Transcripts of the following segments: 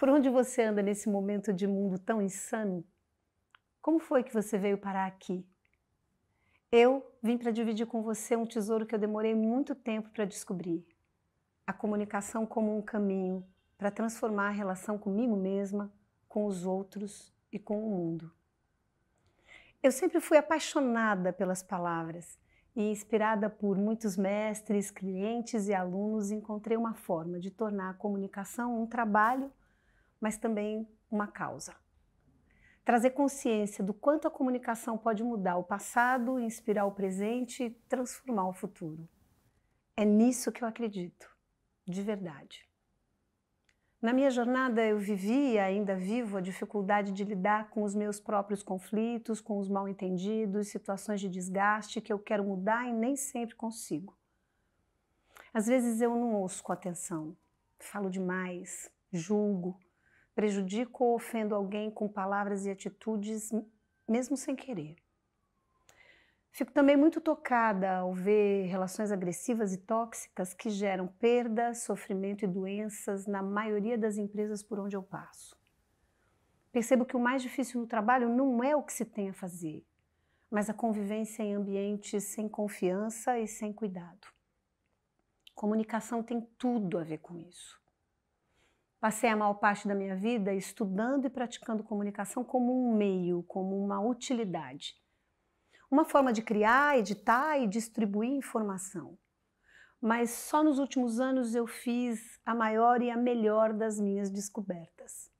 Por onde você anda nesse momento de mundo tão insano? Como foi que você veio parar aqui? Eu vim para dividir com você um tesouro que eu demorei muito tempo para descobrir. A comunicação como um caminho para transformar a relação comigo mesma, com os outros e com o mundo. Eu sempre fui apaixonada pelas palavras e, inspirada por muitos mestres, clientes e alunos, encontrei uma forma de tornar a comunicação um trabalho mas também uma causa. Trazer consciência do quanto a comunicação pode mudar o passado, inspirar o presente e transformar o futuro. É nisso que eu acredito, de verdade. Na minha jornada, eu vivi e ainda vivo a dificuldade de lidar com os meus próprios conflitos, com os mal entendidos, situações de desgaste que eu quero mudar e nem sempre consigo. Às vezes eu não ouço com atenção, falo demais, julgo, prejudico ou ofendo alguém com palavras e atitudes, mesmo sem querer. Fico também muito tocada ao ver relações agressivas e tóxicas que geram perda, sofrimento e doenças na maioria das empresas por onde eu passo. Percebo que o mais difícil no trabalho não é o que se tem a fazer, mas a convivência em ambientes sem confiança e sem cuidado. Comunicação tem tudo a ver com isso. Passei a maior parte da minha vida estudando e praticando comunicação como um meio, como uma utilidade. Uma forma de criar, editar e distribuir informação. Mas só nos últimos anos eu fiz a maior e a melhor das minhas descobertas.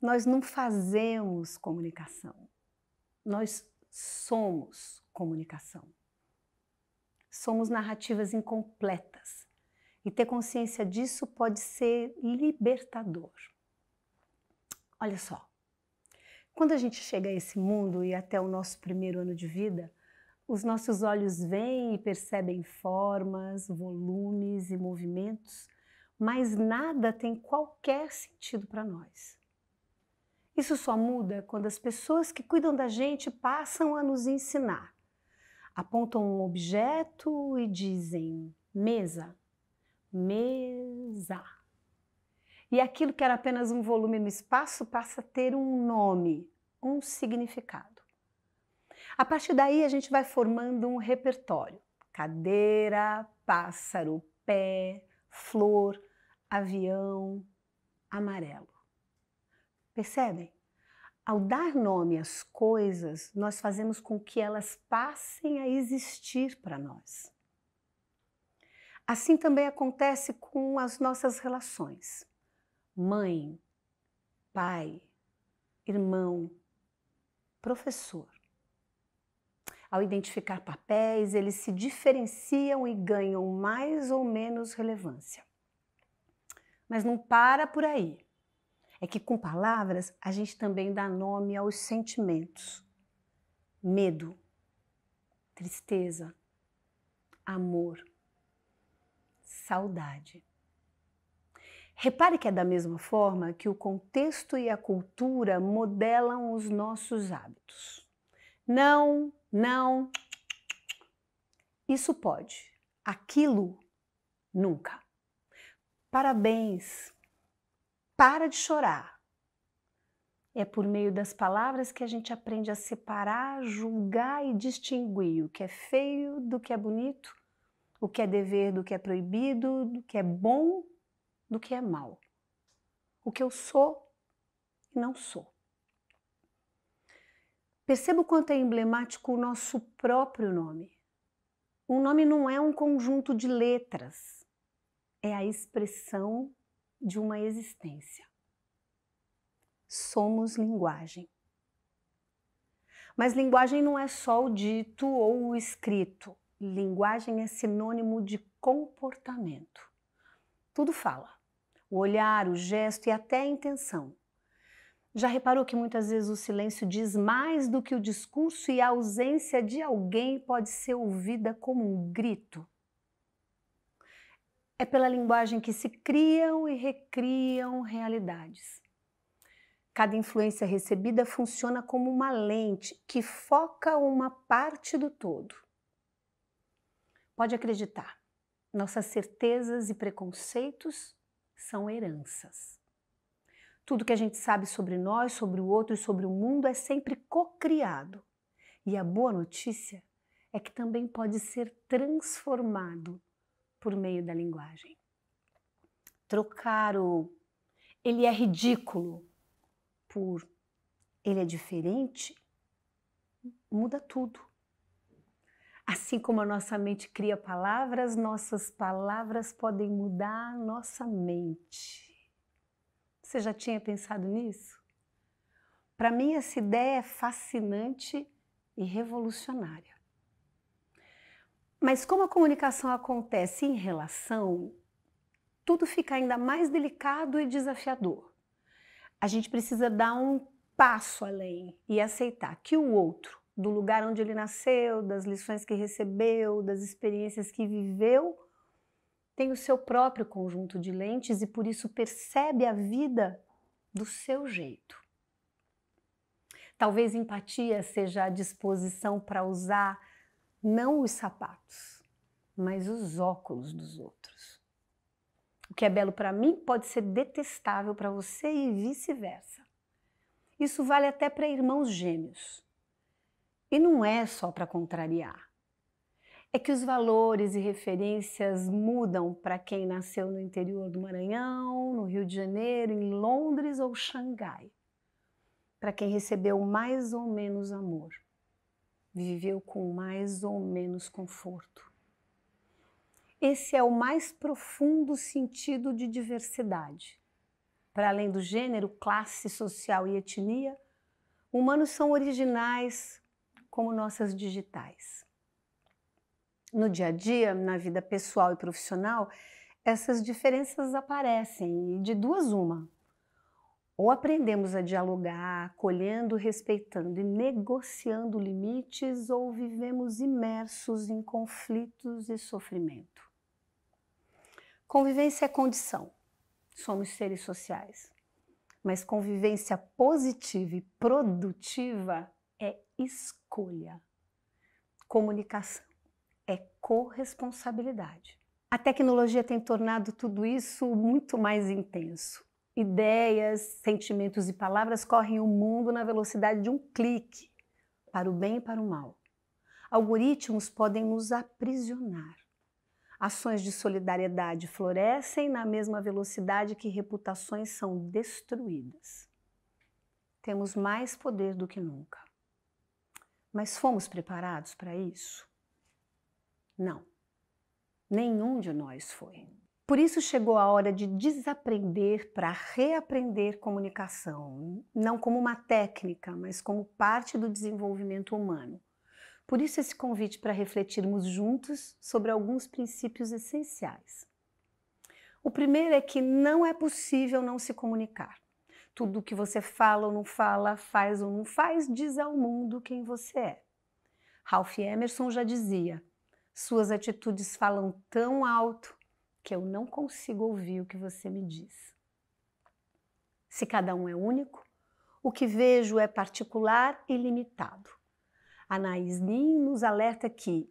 Nós não fazemos comunicação, nós somos comunicação. Somos narrativas incompletas e ter consciência disso pode ser libertador. Olha só, quando a gente chega a esse mundo e até o nosso primeiro ano de vida, os nossos olhos veem e percebem formas, volumes e movimentos, mas nada tem qualquer sentido para nós. Isso só muda quando as pessoas que cuidam da gente passam a nos ensinar. Apontam um objeto e dizem mesa, mesa. E aquilo que era apenas um volume no espaço passa a ter um nome, um significado. A partir daí, a gente vai formando um repertório: cadeira, pássaro, pé, flor, avião, amarelo. Percebem? Ao dar nome às coisas, nós fazemos com que elas passem a existir para nós. Assim também acontece com as nossas relações. Mãe, pai, irmão, professor. Ao identificar papéis, eles se diferenciam e ganham mais ou menos relevância. Mas não para por aí. É que com palavras a gente também dá nome aos sentimentos: medo, tristeza, amor, saudade. Repare que é da mesma forma que o contexto e a cultura modelam os nossos hábitos. Não, não, isso pode, aquilo nunca. Parabéns, para de chorar. É por meio das palavras que a gente aprende a separar, julgar e distinguir o que é feio do que é bonito, o que é dever do que é proibido, do que é bom, do que é mal. O que eu sou e não sou. Percebo quanto é emblemático o nosso próprio nome. O nome não é um conjunto de letras, é a expressão de uma existência. Somos linguagem. Mas linguagem não é só o dito ou o escrito linguagem é sinônimo de comportamento. Tudo fala. O olhar, o gesto e até a intenção. Já reparou que muitas vezes o silêncio diz mais do que o discurso e a ausência de alguém pode ser ouvida como um grito? É pela linguagem que se criam e recriam realidades. Cada influência recebida funciona como uma lente que foca uma parte do todo. Pode acreditar, nossas certezas e preconceitos são heranças. Tudo que a gente sabe sobre nós, sobre o outro e sobre o mundo é sempre co-criado. E a boa notícia é que também pode ser transformado por meio da linguagem. Trocar o ele é ridículo por ele é diferente muda tudo. Assim como a nossa mente cria palavras, nossas palavras podem mudar a nossa mente. Você já tinha pensado nisso? Para mim, essa ideia é fascinante e revolucionária. Mas como a comunicação acontece em relação, tudo fica ainda mais delicado e desafiador. A gente precisa dar um passo além e aceitar que o outro do lugar onde ele nasceu, das lições que recebeu, das experiências que viveu, tem o seu próprio conjunto de lentes e por isso percebe a vida do seu jeito. Talvez empatia seja a disposição para usar não os sapatos, mas os óculos dos outros. O que é belo para mim pode ser detestável para você e vice-versa. Isso vale até para irmãos gêmeos. E não é só para contrariar. É que os valores e referências mudam para quem nasceu no interior do Maranhão, no Rio de Janeiro, em Londres ou Xangai. Para quem recebeu mais ou menos amor, viveu com mais ou menos conforto. Esse é o mais profundo sentido de diversidade. Para além do gênero, classe social e etnia, humanos são originais, como nossas digitais. No dia a dia, na vida pessoal e profissional, essas diferenças aparecem e de duas uma. Ou aprendemos a dialogar, acolhendo, respeitando e negociando limites, ou vivemos imersos em conflitos e sofrimento. Convivência é condição. Somos seres sociais. Mas convivência positiva e produtiva é escolha escolha. Comunicação é corresponsabilidade. A tecnologia tem tornado tudo isso muito mais intenso. Ideias, sentimentos e palavras correm o mundo na velocidade de um clique, para o bem e para o mal. Algoritmos podem nos aprisionar. Ações de solidariedade florescem na mesma velocidade que reputações são destruídas. Temos mais poder do que nunca. Mas fomos preparados para isso? Não. Nenhum de nós foi. Por isso chegou a hora de desaprender para reaprender comunicação, não como uma técnica, mas como parte do desenvolvimento humano. Por isso esse convite para refletirmos juntos sobre alguns princípios essenciais. O primeiro é que não é possível não se comunicar. Tudo que você fala ou não fala, faz ou não faz, diz ao mundo quem você é. Ralph Emerson já dizia: suas atitudes falam tão alto que eu não consigo ouvir o que você me diz. Se cada um é único, o que vejo é particular e limitado. Anaís Nin nos alerta que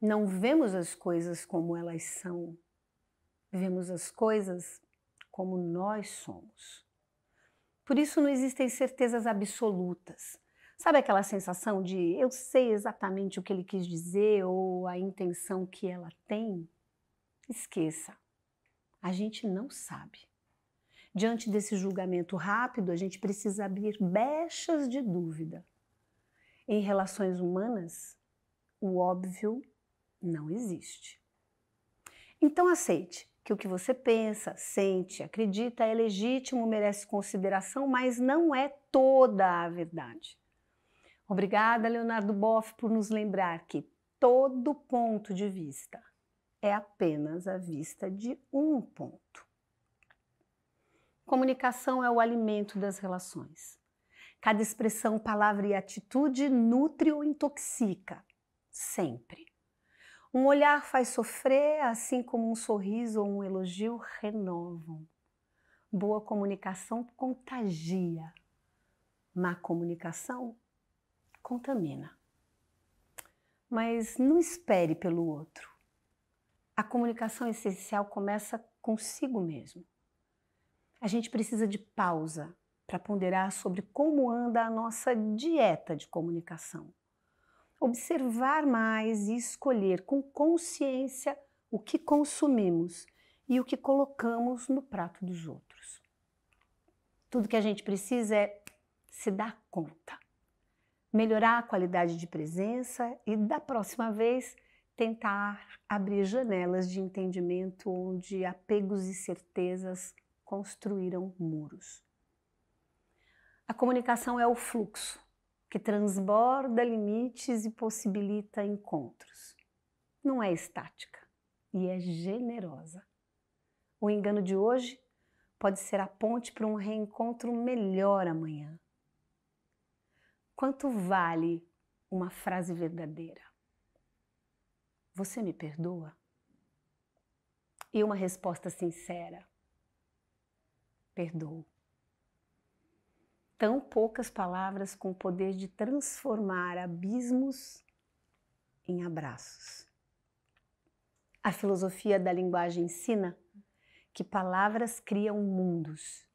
não vemos as coisas como elas são, vemos as coisas como nós somos. Por isso não existem certezas absolutas. Sabe aquela sensação de eu sei exatamente o que ele quis dizer ou a intenção que ela tem? Esqueça. A gente não sabe. Diante desse julgamento rápido, a gente precisa abrir brechas de dúvida. Em relações humanas, o óbvio não existe. Então aceite que o que você pensa, sente, acredita é legítimo, merece consideração, mas não é toda a verdade. Obrigada, Leonardo Boff, por nos lembrar que todo ponto de vista é apenas a vista de um ponto. Comunicação é o alimento das relações. Cada expressão, palavra e atitude nutre ou intoxica, sempre. Um olhar faz sofrer, assim como um sorriso ou um elogio renovam. Boa comunicação contagia. Má comunicação contamina. Mas não espere pelo outro. A comunicação essencial começa consigo mesmo. A gente precisa de pausa para ponderar sobre como anda a nossa dieta de comunicação observar mais e escolher com consciência o que consumimos e o que colocamos no prato dos outros. Tudo que a gente precisa é se dar conta, melhorar a qualidade de presença e, da próxima vez, tentar abrir janelas de entendimento onde apegos e certezas construíram muros. A comunicação é o fluxo, que transborda limites e possibilita encontros. Não é estática e é generosa. O engano de hoje pode ser a ponte para um reencontro melhor amanhã. Quanto vale uma frase verdadeira? Você me perdoa? E uma resposta sincera: Perdoo tão poucas palavras com o poder de transformar abismos em abraços. A filosofia da linguagem ensina que palavras criam mundos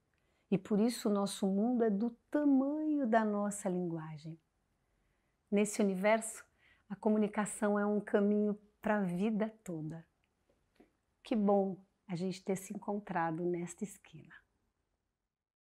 e por isso o nosso mundo é do tamanho da nossa linguagem. Nesse universo, a comunicação é um caminho para a vida toda. Que bom a gente ter se encontrado nesta esquina.